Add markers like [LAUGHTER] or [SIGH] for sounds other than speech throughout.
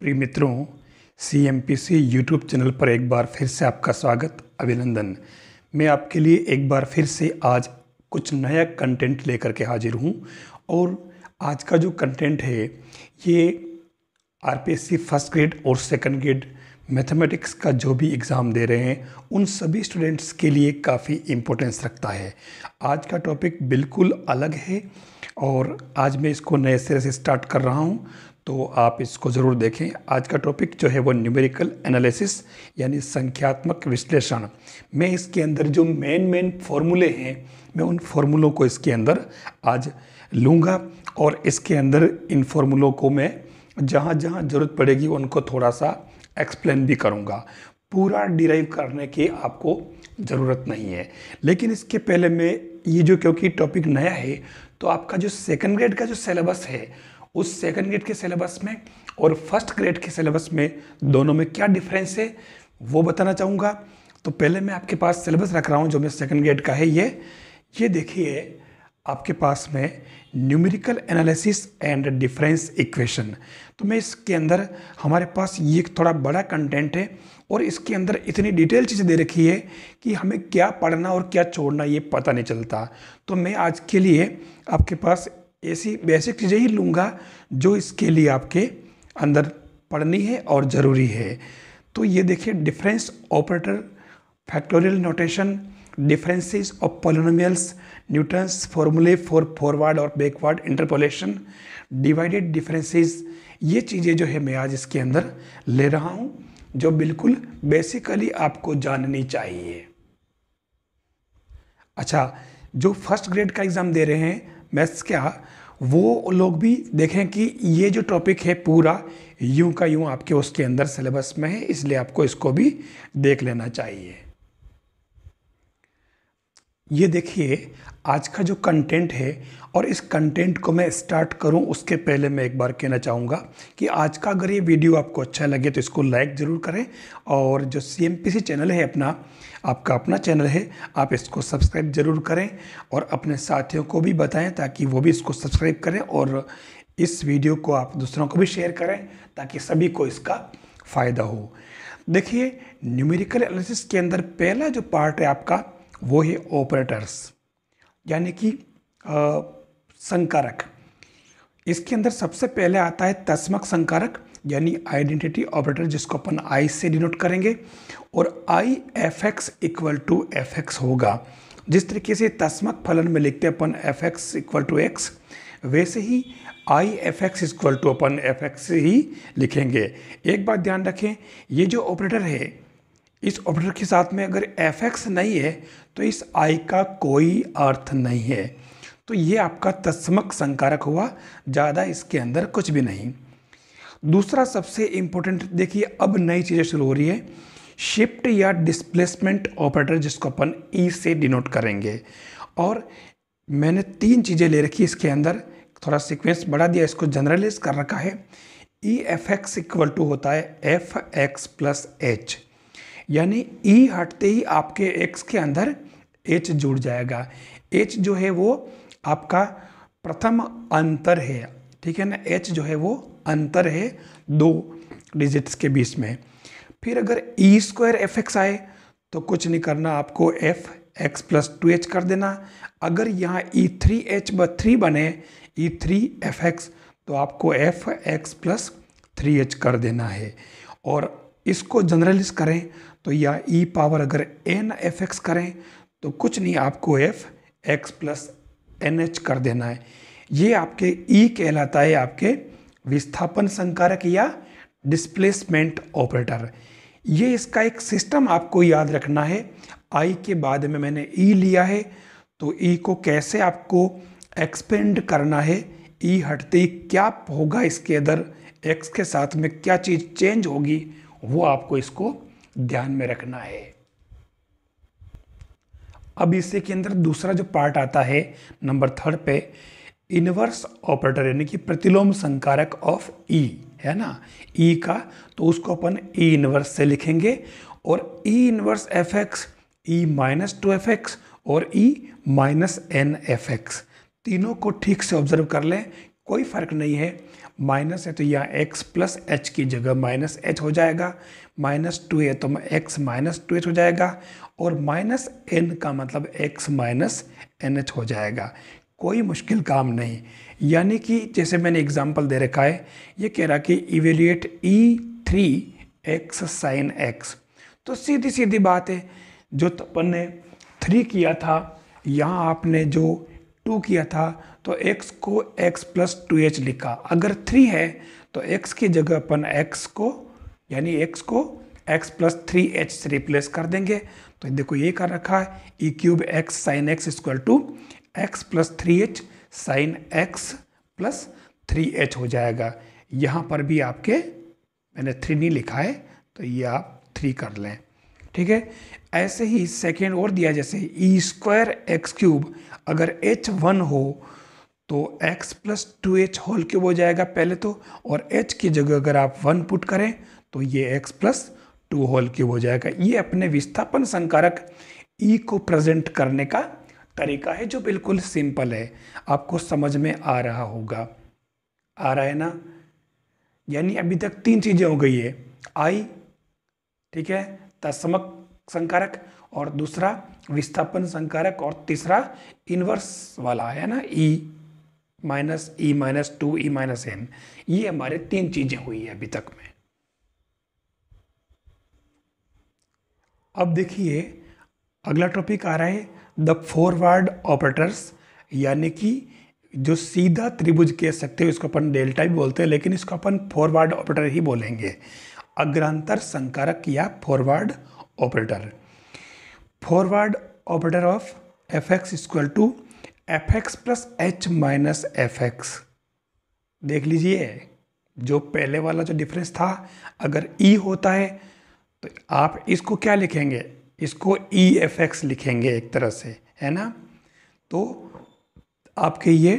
प्रिय मित्रों C M P C YouTube channel पर एक बार फिर से आपका स्वागत अभिनंदन मैं आपके लिए एक बार फिर से आज कुछ नया कंटेंट लेकर के हाजिर हूँ और आज का जो कंटेंट है ये R P S C first grade और सेकंड ग्रेड मैथमेटिक्स का जो भी एग्ज़ाम दे रहे हैं उन सभी स्टूडेंट्स के लिए काफ़ी इम्पोर्टेंस रखता है आज का टॉपिक बिल्कुल अलग है और आज मैं इसको नए सिरे से स्टार्ट कर रहा हूँ तो आप इसको ज़रूर देखें आज का टॉपिक जो है वो न्यूमेरिकल एनालिसिस यानी संख्यात्मक विश्लेषण मैं इसके अंदर जो मेन मेन फॉर्मूले हैं मैं उन फॉर्मूलों को इसके अंदर आज लूँगा और इसके अंदर इन फॉर्मूलों को मैं जहाँ जहाँ ज़रूरत पड़ेगी उनको थोड़ा सा एक्सप्लेन भी करूँगा पूरा डिराइव करने की आपको ज़रूरत नहीं है लेकिन इसके पहले मैं ये जो क्योंकि टॉपिक नया है तो आपका जो सेकेंड ग्रेड का जो सिलेबस है उस सेकेंड ग्रेड के सिलेबस में और फर्स्ट ग्रेड के सिलेबस में दोनों में क्या डिफरेंस है वो बताना चाहूँगा तो पहले मैं आपके पास सिलेबस रख रहा हूँ जो मैं सेकेंड ग्रेड का है ये ये देखिए आपके पास में numerical analysis and difference equation तो मैं इसके अंदर हमारे पास ये थोड़ा बड़ा कंटेंट है और इसके अंदर इतनी डिटेल चीज़ें दे रखी है कि हमें क्या पढ़ना और क्या छोड़ना ये पता नहीं चलता तो मैं आज के लिए आपके पास ऐसी बेसिक चीज़ें ही लूँगा जो इसके लिए आपके अंदर पढ़नी है और ज़रूरी है तो ये देखिए difference operator factorial notation differences of polynomials Newton's फॉर्मूले फॉर फॉरवर्ड और बैकवर्ड इंटरपोलेशन डिवाइडेड डिफरेंसेस ये चीज़ें जो है मैं आज इसके अंदर ले रहा हूँ जो बिल्कुल बेसिकली आपको जाननी चाहिए अच्छा जो फर्स्ट ग्रेड का एग्ज़ाम दे रहे हैं मैथ्स क्या वो लोग भी देखें कि ये जो टॉपिक है पूरा यूं का यूं आपके उसके अंदर सिलेबस में है इसलिए आपको इसको भी देख लेना चाहिए ये देखिए आज का जो कंटेंट है और इस कंटेंट को मैं स्टार्ट करूं उसके पहले मैं एक बार कहना चाहूँगा कि आज का अगर ये वीडियो आपको अच्छा लगे तो इसको लाइक ज़रूर करें और जो सी चैनल है अपना आपका अपना चैनल है आप इसको सब्सक्राइब ज़रूर करें और अपने साथियों को भी बताएं ताकि वो भी इसको सब्सक्राइब करें और इस वीडियो को आप दूसरों को भी शेयर करें ताकि सभी को इसका फ़ायदा हो देखिए न्यूमेरिकल एनालिसिस के अंदर पहला जो पार्ट है आपका वो है ऑपरेटर्स यानी कि संकारक इसके अंदर सबसे पहले आता है तस्मक संकारक यानी आइडेंटिटी ऑपरेटर जिसको अपन आई से डिनोट करेंगे और I F X equal to F X होगा जिस तरीके से तस्मक फलन में लिखते अपन F X equal to X वैसे ही I F X equal to अपन एफ एक्स ही लिखेंगे एक बात ध्यान रखें ये जो ऑपरेटर है इस ऑपरेटर के साथ में अगर एफ एक्स नहीं है तो इस आई का कोई अर्थ नहीं है तो ये आपका तस्मक संकारक हुआ ज़्यादा इसके अंदर कुछ भी नहीं दूसरा सबसे इम्पोर्टेंट देखिए अब नई चीज़ें शुरू हो रही है शिफ्ट या डिस्प्लेसमेंट ऑपरेटर जिसको अपन ई e से डिनोट करेंगे और मैंने तीन चीज़ें ले रखी इसके अंदर थोड़ा सीक्वेंस बढ़ा दिया इसको जनरलाइज कर रखा है E F X equal to होता है एफ एक्स प्लस एच यानी ई e हटते ही आपके एक्स के अंदर एच जुड़ जाएगा एच जो है वो आपका प्रथम अंतर है ठीक है ना एच जो है वो अंतर है दो डिजिट्स के बीच में फिर अगर ई स्क्वायर एफ एक्स आए तो कुछ नहीं करना आपको F X plus two H कर देना अगर यहाँ ई थ्री एच ब थ्री बने ई थ्री एफ एक्स तो आपको F X plus three H कर देना है और इसको जनरलाइज करें तो या ई पावर अगर एन एफ एक्स करें तो कुछ नहीं आपको F X plus N H कर देना है ये आपके ई e कहलाता है आपके विस्थापन संकारक या डिस्प्लेसमेंट ऑपरेटर ये इसका एक सिस्टम आपको याद रखना है आई के बाद में मैंने ई e लिया है तो ई e को कैसे आपको एक्सपेंड करना है ई e हटते ही क्या होगा इसके अंदर एक्स के साथ में क्या चीज़ चेंज होगी वो आपको इसको ध्यान में रखना है अब इसी के अंदर दूसरा जो पार्ट आता है नंबर थर्ड पे इनवर्स ऑपरेटर यानी कि प्रतिलोम संकारक ऑफ ई e, है ना ई e का तो उसको अपन ई e इनवर्स से लिखेंगे और E inverse F X E minus two F X और E minus N F X तीनों को ठीक से ऑब्जर्व कर लें कोई फर्क नहीं है माइनस है तो यहाँ एक्स प्लस एच की जगह माइनस एच हो जाएगा माइनस टू है तो एक्स माइनस टू एच हो जाएगा और माइनस एन का मतलब एक्स माइनस एन एच हो जाएगा कोई मुश्किल काम नहीं यानी कि जैसे मैंने एग्जाम्पल दे रखा है ये कह रहा कि evaluate E three X sine X तो सीधी सीधी बात है जो अपन ने थ्री किया था यहाँ आपने जो टू किया था तो एक्स को एक्स प्लस टू एच लिखा अगर थ्री है तो एक्स की जगह अपन एक्स को यानी एक्स को एक्स प्लस थ्री एच से रिप्लेस कर देंगे तो देखो ये कर रखा है E cube X sine X equal to X plus three H sine X plus three H हो जाएगा यहाँ पर भी आपके मैंने थ्री नहीं लिखा है तो ये आप थ्री कर लें ठीक है ऐसे ही सेकेंड और दिया जैसे ई स्क्वायर एक्स क्यूब अगर एच वन हो तो x plus two H whole cube हो जाएगा पहले तो और h की जगह अगर आप वन पुट करें तो ये x plus two whole cube हो जाएगा ये अपने विस्थापन संकारक ई e को प्रेजेंट करने का तरीका है जो बिल्कुल सिंपल है आपको समझ में आ रहा होगा आ रहा है ना यानी अभी तक तीन चीज़ें हो गई है आई ठीक है तस्मक संकारक और दूसरा विस्थापन संकारक और तीसरा इनवर्स वाला है ना E minus E minus two E minus N ये हमारे तीन चीज़ें हुई है अभी तक में अब देखिए अगला टॉपिक आ रहा है द फॉरवर्ड ऑपरेटर्स यानी कि जो सीधा त्रिभुज कह सकते हो इसको अपन डेल्टा भी बोलते हैं लेकिन इसको अपन फॉरवर्ड ऑपरेटर ही बोलेंगे अग्रांतर संकारक या forward operator forward operator of F X equal to F X plus H minus F X देख लीजिए जो पहले वाला जो डिफरेंस था अगर ई e होता है तो आप इसको क्या लिखेंगे इसको ई एफ एक्स लिखेंगे एक तरह से है ना तो आपके ये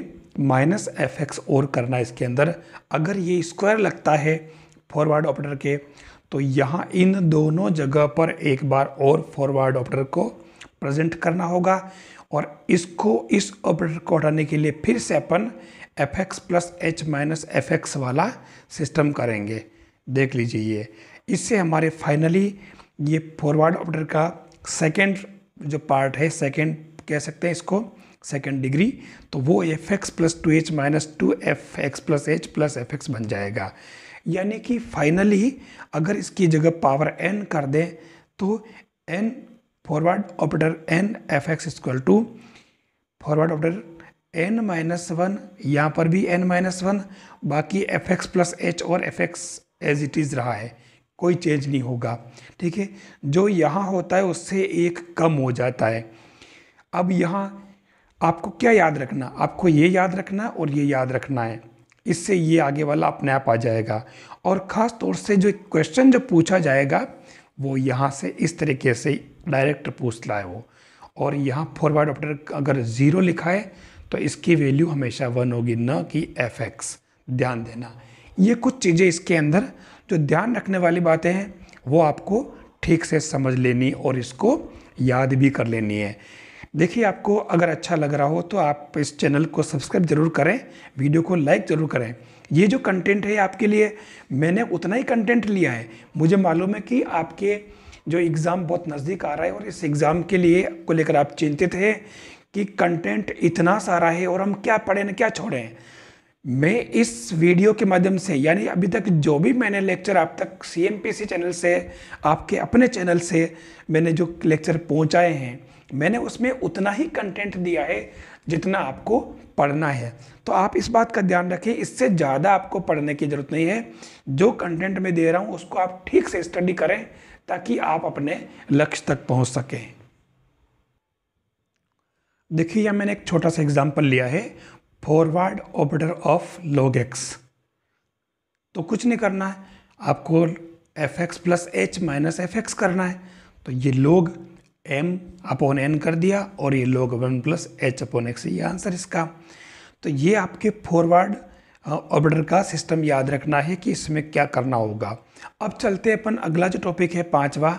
माइनस एफ एक्स और करना इसके अंदर अगर ये स्क्वायर लगता है फॉरवर्ड ऑपरेटर के तो यहाँ इन दोनों जगह पर एक बार और फॉरवर्ड ऑपरेटर को प्रेजेंट करना होगा और इसको इस ऑपरेटर को हटाने के लिए फिर से अपन F X plus H minus F X वाला सिस्टम करेंगे देख लीजिए ये इससे हमारे फाइनली ये फॉरवर्ड ऑर्डर का सेकेंड जो पार्ट है सेकेंड कह सकते हैं इसको सेकेंड डिग्री तो वो F X plus two H minus two F X plus H plus F X बन जाएगा यानी कि फाइनली अगर इसकी जगह पावर एन कर दें तो N forward operator N F X equal to forward operator N minus one यहाँ पर भी एन माइनस वन बाकी एफ एक्स प्लस एच और F X as it is रहा है कोई चेंज नहीं होगा ठीक है जो यहाँ होता है उससे एक कम हो जाता है अब यहाँ आपको क्या याद रखना आपको ये याद रखना है और ये याद रखना है इससे ये आगे वाला अपने आप आ जाएगा और ख़ास तौर से जो क्वेश्चन जो पूछा जाएगा वो यहाँ से इस तरीके से डायरेक्ट पूछ रहा है वो और यहाँ फॉरवर्ड ऑप्टर अगर ज़ीरो लिखा है तो इसकी वैल्यू हमेशा वन होगी न कि एफ एक्स ध्यान देना ये कुछ चीज़ें इसके अंदर जो ध्यान रखने वाली बातें हैं वो आपको ठीक से समझ लेनी और इसको याद भी कर लेनी है देखिए आपको अगर अच्छा लग रहा हो तो आप इस चैनल को सब्सक्राइब जरूर करें वीडियो को लाइक ज़रूर करें ये जो कंटेंट है आपके लिए मैंने उतना ही कंटेंट लिया है मुझे मालूम है कि आपके जो एग्ज़ाम बहुत नज़दीक आ रहा है और इस एग्ज़ाम के लिए को लेकर आप चिंतित हैं कि कंटेंट इतना सारा है और हम क्या पढ़ें क्या छोड़ें मैं इस वीडियो के माध्यम से यानी अभी तक जो भी मैंने लेक्चर आप तक सी चैनल से आपके अपने चैनल से मैंने जो लेक्चर पहुंचाए हैं मैंने उसमें उतना ही कंटेंट दिया है जितना आपको पढ़ना है तो आप इस बात का ध्यान रखें इससे ज़्यादा आपको पढ़ने की ज़रूरत नहीं है जो कंटेंट मैं दे रहा हूँ उसको आप ठीक से स्टडी करें ताकि आप अपने लक्ष्य तक पहुँच सकें देखिए यह मैंने एक छोटा सा एग्जाम्पल लिया है forward operator of log X तो कुछ नहीं करना है आपको F X plus H minus F X करना है तो ये लोग एम अपॉन एन कर दिया और ये log one plus H upon X ये आंसर इसका तो ये आपके फॉरवर्ड ऑर्डर का सिस्टम याद रखना है कि इसमें क्या करना होगा अब चलते अपन अगला जो टॉपिक है पांचवा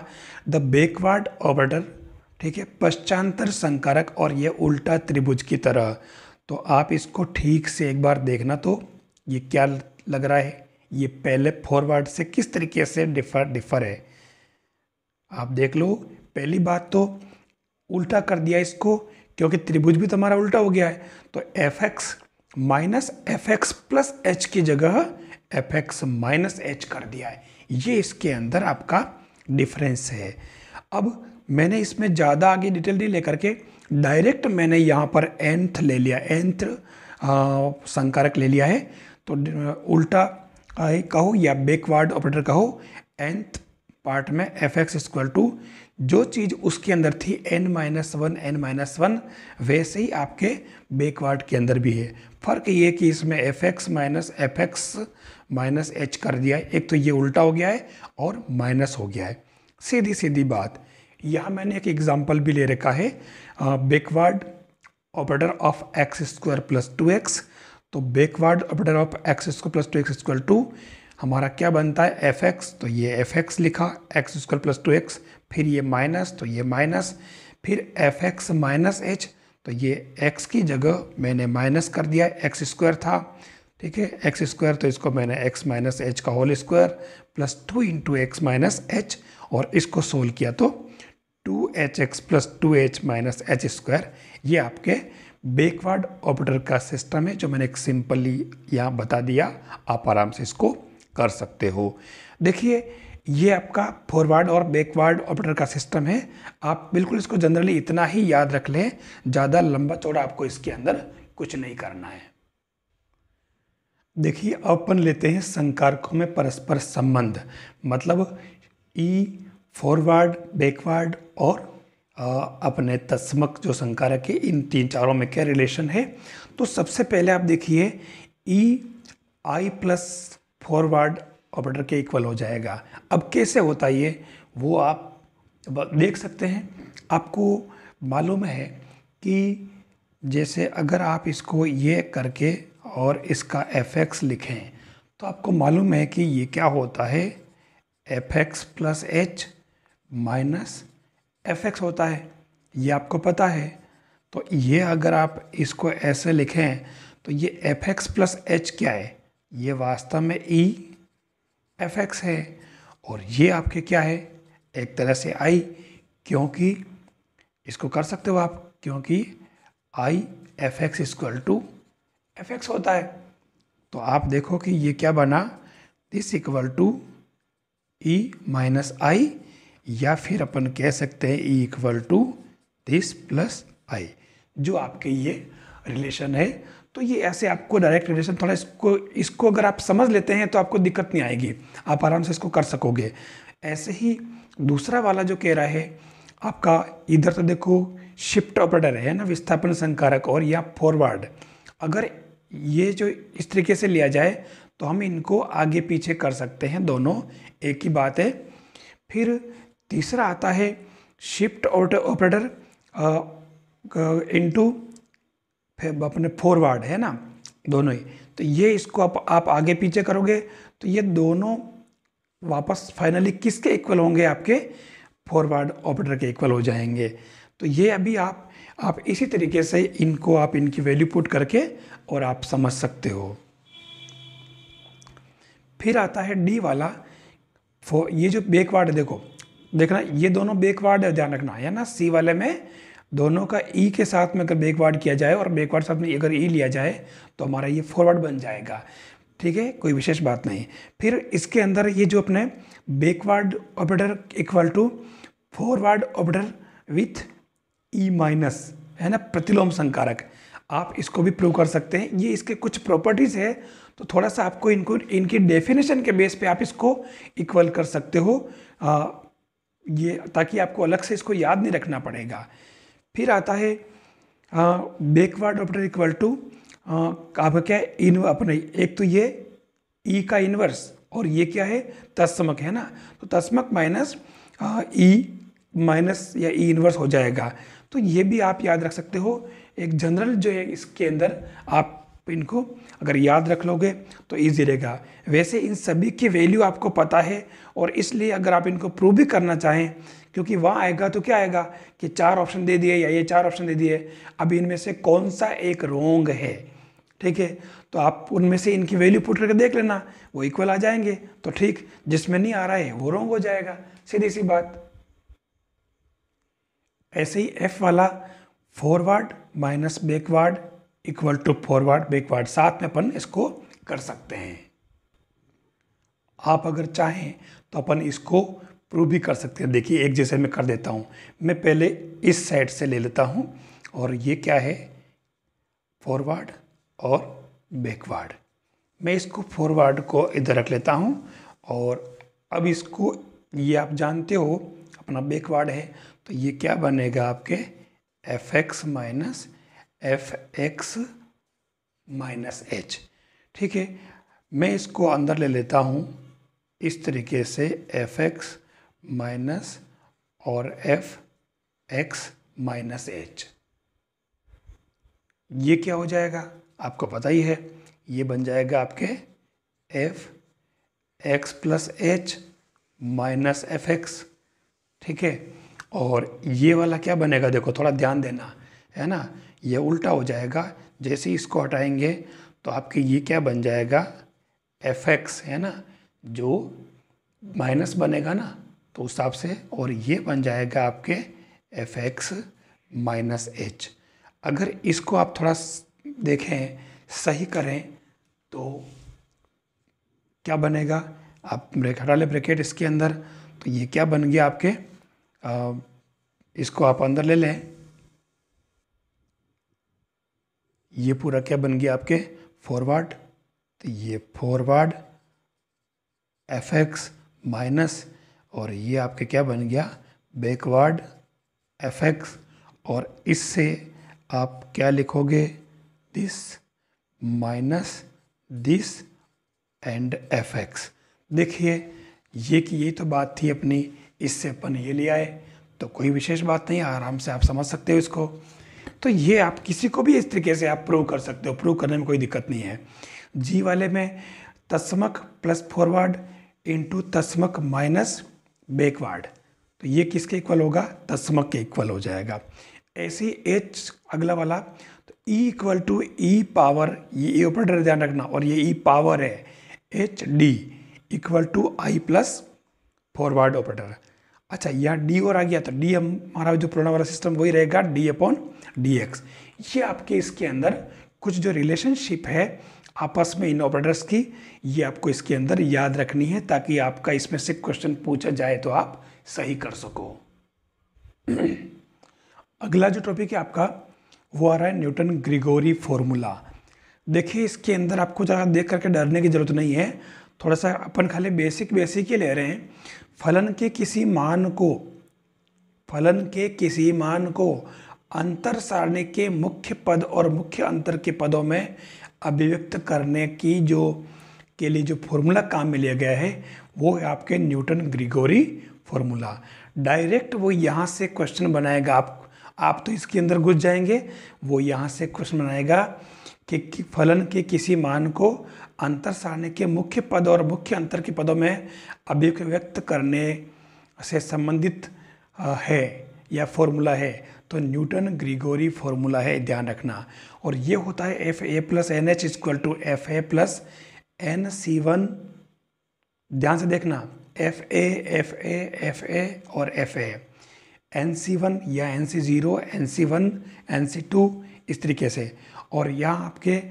द बैकवर्ड ऑर्डर ठीक है पश्चांतर संकारक और यह उल्टा त्रिभुज की तरह तो आप इसको ठीक से एक बार देखना तो ये क्या लग रहा है ये पहले फॉरवर्ड से किस तरीके से डिफर डिफर है आप देख लो पहली बात तो उल्टा कर दिया इसको क्योंकि त्रिभुज भी तुम्हारा उल्टा हो गया है तो F X minus F X plus H की जगह एफ एक्स माइनस एच कर दिया है ये इसके अंदर आपका डिफरेंस है अब मैंने इसमें ज़्यादा आगे डिटेल नहीं लेकर के डायरेक्ट मैंने यहाँ पर एंथ ले लिया एंथ संकारक ले लिया है तो उल्टा कहो या बैकवर्ड ऑपरेटर कहो एंथ पार्ट में एफ एक्स स्क्वल टू जो चीज़ उसके अंदर थी N minus one N minus one वैसे ही आपके बैकवर्ड के अंदर भी है फ़र्क ये कि इसमें F X minus F X minus H कर दिया है एक तो ये उल्टा हो गया है और माइनस हो गया है सीधी सीधी बात यहाँ मैंने एक एग्जाम्पल भी ले रखा है backward operator of X square plus two X तो backward operator of X square plus two X square two हमारा क्या बनता है एफ एक्स तो ये एफ एक्स लिखा X square plus two X फिर ये माइनस तो ये माइनस फिर एफ एक्स माइनस एच तो ये एक्स की जगह मैंने माइनस कर दिया एक्स स्क्वायर था ठीक है एक्स स्क्वायर तो इसको मैंने एक्स माइनस एच का whole square plus two into x minus H और इसको सोल्व किया तो two H X plus two H minus H square ये आपके बैकवर्ड ऑपरेटर का सिस्टम है जो मैंने एक सिंपली यहाँ बता दिया आप आराम से इसको कर सकते हो देखिए ये आपका फॉरवर्ड और बैकवर्ड ऑपरेटर का सिस्टम है आप बिल्कुल इसको जनरली इतना ही याद रख लें ज़्यादा लंबा चौड़ा आपको इसके अंदर कुछ नहीं करना है देखिए अपन लेते हैं संकारकों में परस्पर संबंध मतलब ई e फॉरवर्ड बैकवर्ड और अपने तस्मक जो संकारक है इन तीन चारों में क्या रिलेशन है तो सबसे पहले आप देखिए E I plus forward operator के इक्वल हो जाएगा अब कैसे होता ये वो आप देख सकते हैं आपको मालूम है कि जैसे अगर आप इसको ये करके और इसका एफ एक्स लिखें तो आपको मालूम है कि ये क्या होता है F X plus H minus F X होता है ये आपको पता है तो ये अगर आप इसको ऐसे लिखें तो ये एफ एक्स प्लस एच क्या है ये वास्तव में ई एफ एक्स है और ये आपके क्या है एक तरह से आई क्योंकि इसको कर सकते हो आप क्योंकि I F X equal to F X होता है तो आप देखो कि ये क्या बना this equal to E minus I या फिर अपन कह सकते हैं E equal to this plus I जो आपके ये रिलेशन है तो ये ऐसे आपको डायरेक्ट रिलेशन थोड़ा इसको इसको अगर आप समझ लेते हैं तो आपको दिक्कत नहीं आएगी आप आराम से इसको कर सकोगे ऐसे ही दूसरा वाला जो कह रहा है आपका इधर तो देखो शिफ्ट ऑपरेटर है ना विस्थापन संकारक और या फॉरवर्ड अगर ये जो इस तरीके से लिया जाए तो हम इनको आगे पीछे कर सकते हैं दोनों एक ही बात है फिर तीसरा आता है शिफ्ट ऑपरेटर इनटू अपने फॉरवर्ड है ना दोनों ही तो ये इसको आप आप आगे पीछे करोगे तो ये दोनों वापस फाइनली किसके इक्वल होंगे आपके फॉरवर्ड ऑपरेटर के इक्वल हो जाएंगे तो ये अभी आप आप इसी तरीके से इनको आप इनकी वैल्यू पुट करके और आप समझ सकते हो फिर आता है डी वाला फो ये जो बैकवर्ड देखो देखना ये दोनों बेकवर्ड है ध्यान रखना है ना सी वाले में दोनों का ई e के साथ में अगर बेकवार्ड किया जाए और बेकवार्ड साथ में अगर ई e लिया जाए तो हमारा ये फॉरवर्ड बन जाएगा ठीक है कोई विशेष बात नहीं फिर इसके अंदर ये जो अपने backward operator equal to forward operator with E minus है ना प्रतिलोम संकारक आप इसको भी प्रूव कर सकते हैं ये इसके कुछ प्रॉपर्टीज़ है तो थोड़ा सा आपको इनको इनकी डेफिनेशन के बेस पे आप इसको इक्वल कर सकते हो ये ताकि आपको अलग से इसको याद नहीं रखना पड़ेगा फिर आता है बैकवर्ड ऑपरेटर इक्वल टू आप क्या है इन अपने एक तो ये ई e का इनवर्स और ये क्या है तस्मक है ना तो तस्मक माइनस ई माइनस या ई e इनवर्स हो जाएगा तो ये भी आप याद रख सकते हो एक जनरल जो है इसके अंदर आप इनको अगर याद रख लोगे तो ईजी रहेगा वैसे इन सभी की वैल्यू आपको पता है और इसलिए अगर आप इनको प्रूव भी करना चाहें क्योंकि वहाँ आएगा तो क्या आएगा कि चार ऑप्शन दे दिए या ये चार ऑप्शन दे दिए अब इनमें से कौन सा एक रोंग है ठीक है तो आप उनमें से इनकी वैल्यू पुट करके देख लेना वो इक्वल आ जाएंगे तो ठीक जिसमें नहीं आ रहा है वो रोंग हो जाएगा सीधी सी बात ऐसे ही एफ वाला forward minus backward equal to forward backward साथ में अपन इसको कर सकते हैं आप अगर चाहें तो अपन इसको प्रूव भी कर सकते हैं देखिए एक जैसे मैं कर देता हूँ मैं पहले इस साइड से ले लेता हूँ और ये क्या है फॉरवर्ड और बैकवर्ड मैं इसको फॉरवर्ड को इधर रख लेता हूँ और अब इसको ये आप जानते हो अपना बैकवर्ड है तो ये क्या बनेगा आपके F X minus F X minus H ठीक है मैं इसको अंदर ले लेता हूँ इस तरीके से एफ एक्स माइनस और एफ एक्स माइनस एच ये क्या हो जाएगा आपको पता ही है ये बन जाएगा आपके F X plus H minus F X ठीक है और ये वाला क्या बनेगा देखो थोड़ा ध्यान देना है ना ये उल्टा हो जाएगा जैसे ही इसको हटाएंगे तो आपके ये क्या बन जाएगा एफ एक्स है ना जो माइनस बनेगा ना तो उस हिसाब से और ये बन जाएगा आपके एफ एक्स माइनस एच अगर इसको आप थोड़ा देखें सही करें तो क्या बनेगा आप ब्रेक हटा ले ब्रेकेट इसके अंदर तो ये क्या बन गया आपके आ, इसको आप अंदर ले लें ये पूरा क्या बन गया आपके फॉरवर्ड तो ये फॉरवर्ड एफ एक्स माइनस और ये आपके क्या बन गया बैकवर्ड एफ एक्स और इससे आप क्या लिखोगे this minus this and F X देखिए ये कि यही तो बात थी अपनी इससे अपन ये ले आए तो कोई विशेष बात नहीं आराम से आप समझ सकते हो इसको तो ये आप किसी को भी इस तरीके से आप प्रूव कर सकते हो प्रूव करने में कोई दिक्कत नहीं है जी वाले में तस्मक प्लस फॉरवर्ड इंटू तस्मक माइनस बैकवर्ड तो ये किसके इक्वल होगा तस्मक के इक्वल हो जाएगा ऐसे ही एच अगला वाला तो E equal to E power ये ई ऑपरेटर ध्यान रखना और ये ई e पावर है H D equal to I plus forward operator अच्छा यहाँ डी और आ गया तो डी हमारा जो पुराना वाला सिस्टम वही रहेगा डी अपॉन डी एक्स ये आपके इसके अंदर कुछ जो रिलेशनशिप है आपस में इन ऑपरेटर्स की ये आपको इसके अंदर याद रखनी है ताकि आपका इसमें से क्वेश्चन पूछा जाए तो आप सही कर सको [CLEARS THROAT] अगला जो टॉपिक है आपका वो आ रहा है न्यूटन ग्रिगोरी फॉर्मूला देखिए इसके अंदर आपको ज़्यादा देख करके डरने की ज़रूरत नहीं है थोड़ा सा अपन खाली बेसिक बेसिक ही ले रहे हैं फलन के किसी मान को फलन के किसी मान को अंतर सारणी के मुख्य पद और मुख्य अंतर के पदों में अभिव्यक्त करने की जो के लिए जो फॉर्मूला काम में लिया गया है वो है आपके न्यूटन ग्रिगोरी फॉर्मूला डायरेक्ट वो यहाँ से क्वेश्चन बनाएगा आप आप तो इसके अंदर घुस जाएंगे वो यहाँ से क्वेश्चन बनाएगा कि फलन के किसी मान को अंतर सारणी के मुख्य पद और मुख्य अंतर के पदों में अभिव्यक्त करने से संबंधित है या फॉर्मूला है तो न्यूटन ग्रीगोरी फॉर्मूला है ध्यान रखना और ये होता है F A plus N H equal to F A plus N C one ध्यान से देखना F A F A F A और F A N C one या एन सी ज़ीरो एन सी वन एन सी टू इस तरीके से और यहाँ आपके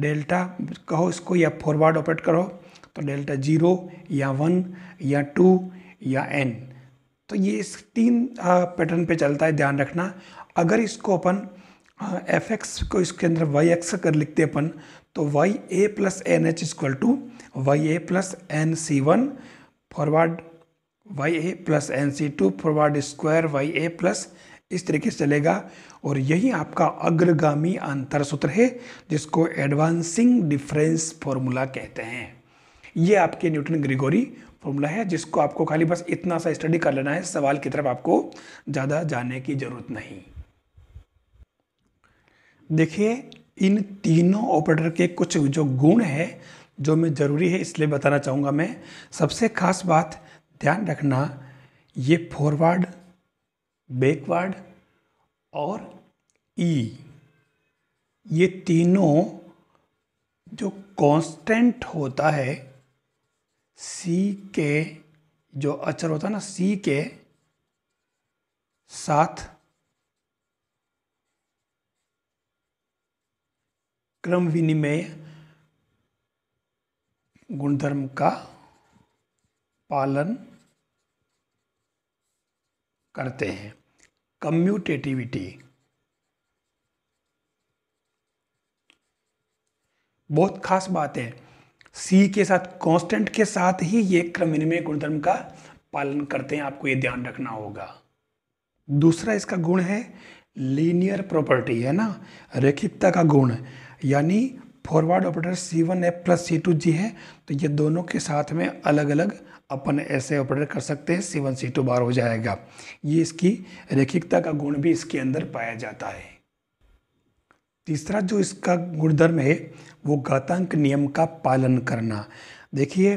डेल्टा कहो इसको या फॉरवर्ड ऑपरेट करो तो डेल्टा जीरो या वन या टू या एन तो ये इस तीन पैटर्न पे चलता है ध्यान रखना अगर इसको अपन एफ एक्स को इसके अंदर वाई एक्स कर लिखते अपन तो y a plus N H equal to y a plus N C one forward y a plus N C two forward square y a plus इस तरीके से चलेगा और यही आपका अग्रगामी अंतर सूत्र है जिसको एडवांसिंग डिफरेंस फॉर्मूला कहते हैं ये आपके न्यूटन ग्रिगोरी फॉर्मूला है जिसको आपको खाली बस इतना सा स्टडी कर लेना है सवाल की तरफ आपको ज़्यादा जाने की ज़रूरत नहीं देखिए इन तीनों ऑपरेटर के कुछ जो गुण है जो मैं ज़रूरी है इसलिए बताना चाहूँगा मैं सबसे खास बात ध्यान रखना ये फॉरवर्ड बैकवर्ड और ई e। ये तीनों जो कांस्टेंट होता है सी के जो अक्षर होता है ना सी के साथ क्रम विनिमय गुणधर्म का पालन करते हैं कम्यूटेटिविटी बहुत खास बात है सी के साथ कांस्टेंट के साथ ही ये क्रम विनिमय गुणधर्म का पालन करते हैं आपको ये ध्यान रखना होगा दूसरा इसका गुण है लीनियर प्रॉपर्टी है ना रेखिकता का गुण यानी forward operator c one f plus c two g है तो ये दोनों के साथ में अलग अलग अपन ऐसे ऑपरेटर कर सकते हैं सी वन सी टू बार हो जाएगा ये इसकी रेखिकता का गुण भी इसके अंदर पाया जाता है तीसरा जो इसका गुणधर्म है वो गातांक नियम का पालन करना देखिए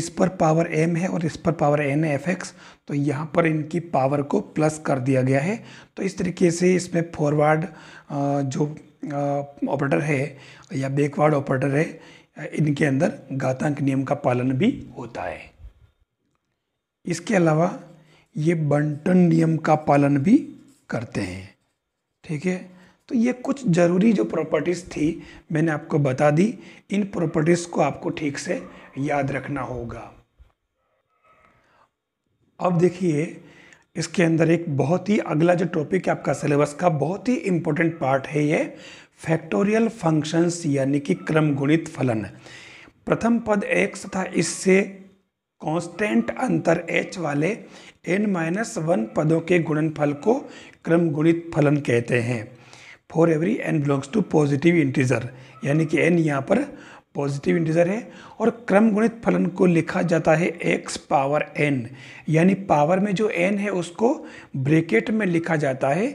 इस पर पावर एम है और इस पर पावर एन है एफ एक्स तो यहाँ पर इनकी पावर को प्लस कर दिया गया है तो इस तरीके से इसमें फॉरवर्ड जो ऑपरेटर है या बैकवर्ड ऑपरेटर है इनके अंदर गातांक नियम का पालन भी होता है इसके अलावा ये बंटन नियम का पालन भी करते हैं ठीक है तो ये कुछ ज़रूरी जो प्रॉपर्टीज़ थी मैंने आपको बता दी इन प्रॉपर्टीज़ को आपको ठीक से याद रखना होगा अब देखिए इसके अंदर एक बहुत ही अगला जो टॉपिक है आपका सिलेबस का बहुत ही इम्पोर्टेंट पार्ट है ये फैक्टोरियल फंक्शंस यानी कि क्रम गुणित फलन प्रथम पद एक्स तथा इससे कांस्टेंट अंतर एच वाले एन माइनस वन पदों के गुणनफल को क्रम गुणित फलन कहते हैं for every n belongs to positive integer यानी कि एन यहाँ पर पॉजिटिव इंटीजर है और क्रम गुणित फलन को लिखा जाता है एक्स पावर एन यानी पावर में जो एन है उसको ब्रेकेट में लिखा जाता है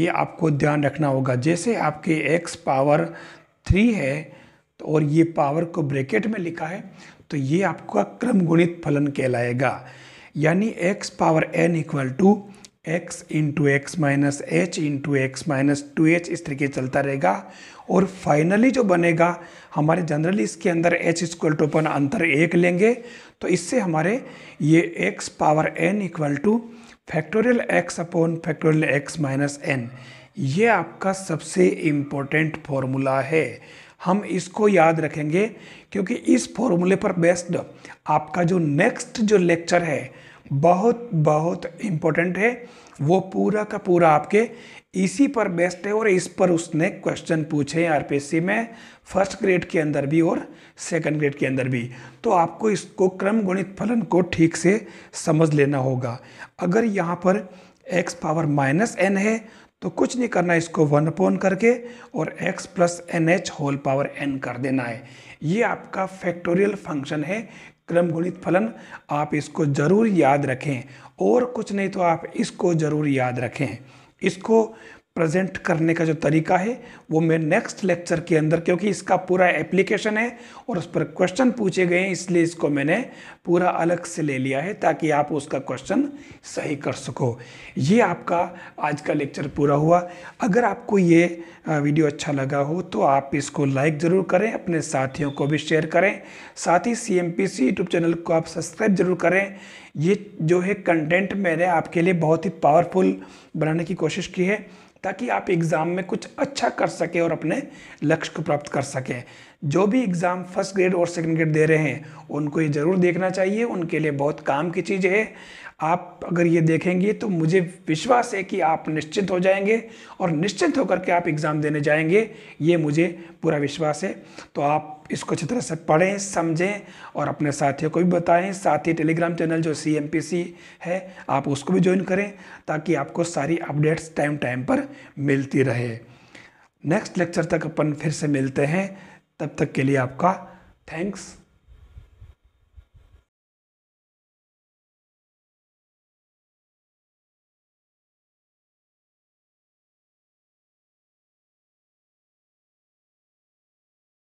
ये आपको ध्यान रखना होगा जैसे आपके एक्स पावर थ्री है तो और ये पावर को ब्रेकेट में लिखा है तो ये आपका क्रम गुणित फलन कहलाएगा यानी x power n equal to x into x minus h into x minus two h इस तरीके चलता रहेगा और फाइनली जो बनेगा हमारे जनरली इसके अंदर एच इक्वल टू अपन अंतर एक लेंगे तो इससे हमारे ये x power n equal to factorial x upon factorial x minus N ये आपका सबसे इम्पोर्टेंट फॉर्मूला है हम इसको याद रखेंगे क्योंकि इस फॉर्मूले पर बेस्ड आपका जो नेक्स्ट जो लेक्चर है बहुत बहुत इम्पोर्टेंट है वो पूरा का पूरा आपके इसी पर बेस्ट है और इस पर उसने क्वेश्चन पूछे हैं आर में फर्स्ट ग्रेड के अंदर भी और सेकंड ग्रेड के अंदर भी तो आपको इसको क्रम गुणित फलन को ठीक से समझ लेना होगा अगर यहाँ पर एक्स पावर माइनस एन है तो कुछ नहीं करना इसको वन पोन करके और x plus N h whole power n कर देना है ये आपका फैक्टोरियल फंक्शन है क्रम गुणित फलन आप इसको ज़रूर याद रखें और कुछ नहीं तो आप इसको ज़रूर याद रखें इसको प्रेजेंट करने का जो तरीका है वो मैं नेक्स्ट लेक्चर के अंदर क्योंकि इसका पूरा एप्लीकेशन है और उस पर क्वेश्चन पूछे गए हैं इसलिए इसको मैंने पूरा अलग से ले लिया है ताकि आप उसका क्वेश्चन सही कर सको ये आपका आज का लेक्चर पूरा हुआ अगर आपको ये वीडियो अच्छा लगा हो तो आप इसको लाइक ज़रूर करें अपने साथियों को भी शेयर करें साथ ही सी एम यूट्यूब चैनल को आप सब्सक्राइब ज़रूर करें ये जो है कंटेंट मैंने आपके लिए बहुत ही पावरफुल बनाने की कोशिश की है ताकि आप एग्ज़ाम में कुछ अच्छा कर सकें और अपने लक्ष्य को प्राप्त कर सकें जो भी एग्ज़ाम फर्स्ट ग्रेड और सेकंड ग्रेड दे रहे हैं उनको ये ज़रूर देखना चाहिए उनके लिए बहुत काम की चीज़ है आप अगर ये देखेंगे तो मुझे विश्वास है कि आप निश्चिंत हो जाएंगे और निश्चिंत होकर के आप एग्ज़ाम देने जाएंगे ये मुझे पूरा विश्वास है तो आप इसको अच्छी तरह से पढ़ें समझें और अपने साथियों को भी बताएं साथ ही टेलीग्राम चैनल जो सी है आप उसको भी ज्वाइन करें ताकि आपको सारी अपडेट्स टाइम टाइम पर मिलती रहे नेक्स्ट लेक्चर तक अपन फिर से मिलते हैं तब तक के लिए आपका थैंक्स